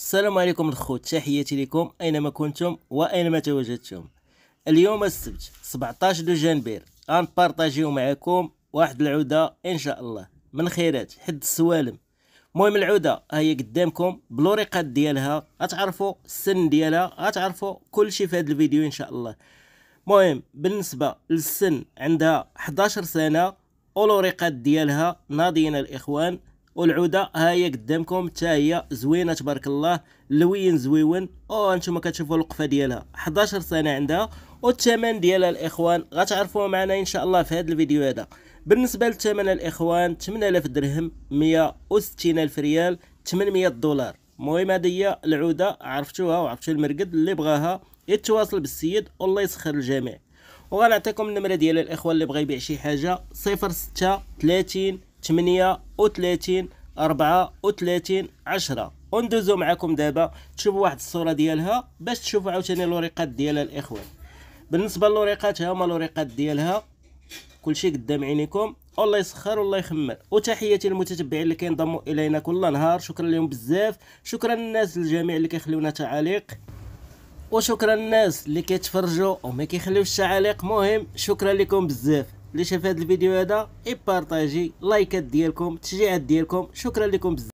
السلام عليكم الخوت تحياتي لكم اينما كنتم واينما تواجدتم اليوم السبت 17 دجنبير غنبارطاجيو معكم واحد العوده ان شاء الله من خيرات حد السوالم المهم العوده هي قدامكم بلوريقات ديالها غتعرفوا السن ديالها غتعرفوا كل شيء في هذا الفيديو ان شاء الله المهم بالنسبه للسن عندها 11 سنه اولوريقات ديالها ناضيين الاخوان والعوده ها هي قدامكم حتى هي زوينه تبارك الله لوين زويون او انتم كتشوفوا الوقفه ديالها 11 سنه عندها والثمن ديالها الاخوان غتعرفوه معنا ان شاء الله في هذا الفيديو هذا بالنسبه للثمن الاخوان 8000 درهم 160000 ريال 800 دولار المهم هذه هي العوده عرفتوها وعرفتوا المرقد اللي بغاها يتواصل بالسيد والله يسخر الجميع وغنعطيكم النمره ديال الاخوان اللي بغى يبيع شي حاجه 06 30 38 34 10 وندوزو معكم دابا تشوفوا واحد الصوره ديالها باش تشوفوا عاوتاني لوريقات ديالها الاخوان بالنسبه للوريقات ها هما لوريقات ديالها كلشي قدام عينيكم الله يسخر والله يخمر وتحياتي للمتتبعين اللي كينضموا الينا كل نهار شكرا لهم بزاف شكرا للناس الجميع اللي كيخليونا تعاليق وشكرا للناس اللي كيتفرجوا وما كيخليوش تعاليق مهم شكرا لكم بزاف اللي شاف هذا الفيديو هذا ايبارطاجي لايكات ديالكم تشجيعات ديالكم شكرا لكم بزاف